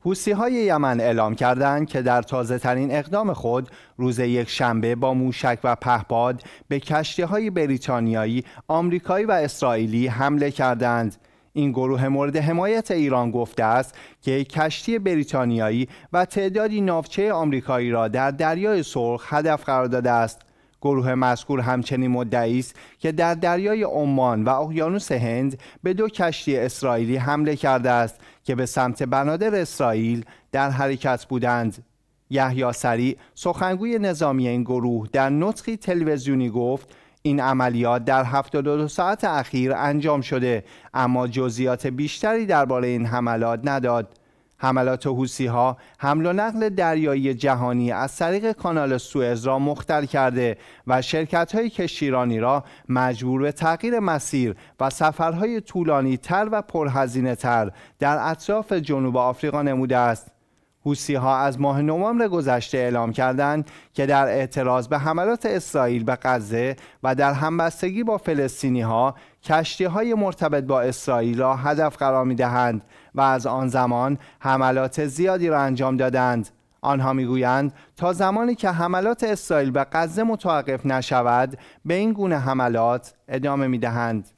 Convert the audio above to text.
حوسی های یمن اعلام کردند که در تازه ترین اقدام خود روز یک شنبه با موشک و پهپاد به کشتی های بریتانیایی، آمریکایی و اسرائیلی حمله کردند. این گروه مورد حمایت ایران گفته است که کشتی بریتانیایی و تعدادی ناوچه آمریکایی را در دریای سرخ هدف قرار داده است. گروه مذکور همچنین مدعی است که در دریای عمان و اقیانوس هند به دو کشتی اسرائیلی حمله کرده است که به سمت بنادر اسرائیل در حرکت بودند یحیی سریع سخنگوی نظامی این گروه در نطقی تلویزیونی گفت این عملیات در 72 ساعت اخیر انجام شده اما جزئیات بیشتری درباره این حملات نداد حملات حوسی ها حمل و نقل دریایی جهانی از طریق کانال سوئز را مختل کرده و شرکت های کشتیرانی را مجبور به تغییر مسیر و سفرهای طولانی تر و پرهزینه تر در اطراف جنوب آفریقا نموده است. حوسی ها از ماه نوامبر گذشته اعلام کردند که در اعتراض به حملات اسرائیل به غزه و در همبستگی با فلسطینی ها کشتی های مرتبط با اسرائیل را هدف قرار می دهند و از آن زمان حملات زیادی را انجام دادند. آنها میگویند تا زمانی که حملات اسرائیل به غزه متوقف نشود به این گونه حملات ادامه می دهند.